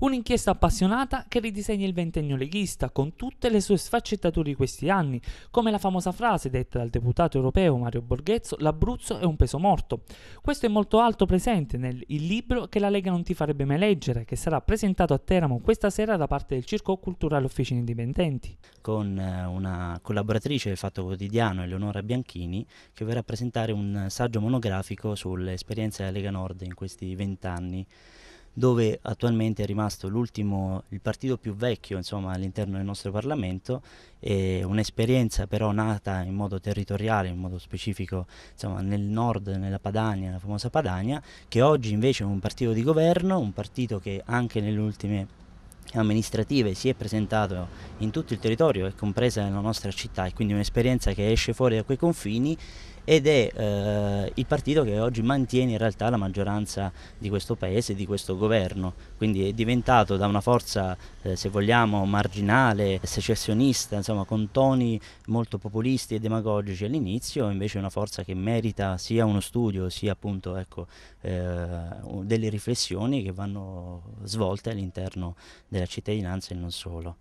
Un'inchiesta appassionata che ridisegna il ventennio leghista con tutte le sue sfaccettature di questi anni, come la famosa frase detta dal deputato europeo Mario Borghezzo, l'Abruzzo è un peso morto. Questo è molto alto presente nel il libro che la Lega non ti farebbe mai leggere, che sarà presentato a Teramo questa sera da parte del Circo Culturale Officine Indipendenti. Con eh, una collaboratrice del Fatto Quotidiano, Eleonora Bianchini, che verrà a presentare un saggio monografico sull'esperienza della Lega Nord in questi vent'anni dove attualmente è rimasto l'ultimo, il partito più vecchio insomma, all'interno del nostro Parlamento, un'esperienza però nata in modo territoriale, in modo specifico insomma, nel nord, nella Padania, la famosa Padania, che oggi invece è un partito di governo, un partito che anche nelle ultime amministrative si è presentato in tutto il territorio e compresa nella nostra città e quindi un'esperienza che esce fuori da quei confini ed è eh, il partito che oggi mantiene in realtà la maggioranza di questo paese, di questo governo, quindi è diventato da una forza, eh, se vogliamo, marginale, secessionista, insomma con toni molto populisti e demagogici all'inizio, invece è una forza che merita sia uno studio sia appunto ecco, eh, delle riflessioni che vanno svolte all'interno della della cittadinanza e non solo.